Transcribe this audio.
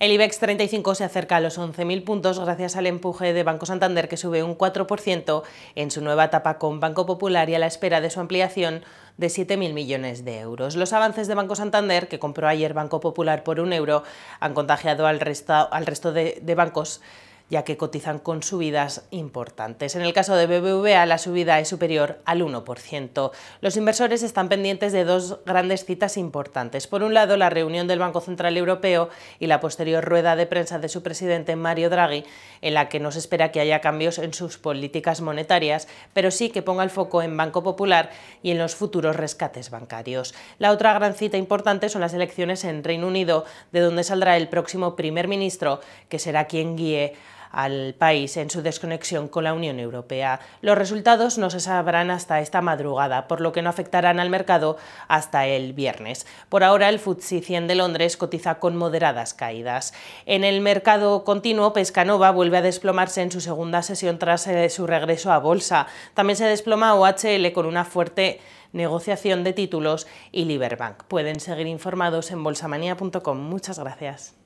El IBEX 35 se acerca a los 11.000 puntos gracias al empuje de Banco Santander que sube un 4% en su nueva etapa con Banco Popular y a la espera de su ampliación de 7.000 millones de euros. Los avances de Banco Santander, que compró ayer Banco Popular por un euro, han contagiado al resto, de, de bancos ya que cotizan con subidas importantes. En el caso de BBVA, la subida es superior al 1%. Los inversores están pendientes de dos grandes citas importantes. Por un lado, la reunión del Banco Central Europeo y la posterior rueda de prensa de su presidente Mario Draghi, en la que no se espera que haya cambios en sus políticas monetarias, pero sí que ponga el foco en Banco Popular y en los futuros rescates bancarios. La otra gran cita importante son las elecciones en Reino Unido, de donde saldrá el próximo primer ministro, que será quien guíe al país en su desconexión con la Unión Europea. Los resultados no se sabrán hasta esta madrugada, por lo que no afectarán al mercado hasta el viernes. Por ahora, el FTSE 100 de Londres cotiza con moderadas caídas. En el mercado continuo, Pescanova vuelve a desplomarse en su segunda sesión tras eh, su regreso a bolsa. También se desploma OHL con una fuerte negociación de títulos y Liberbank. Pueden seguir informados en bolsamanía.com. Muchas gracias.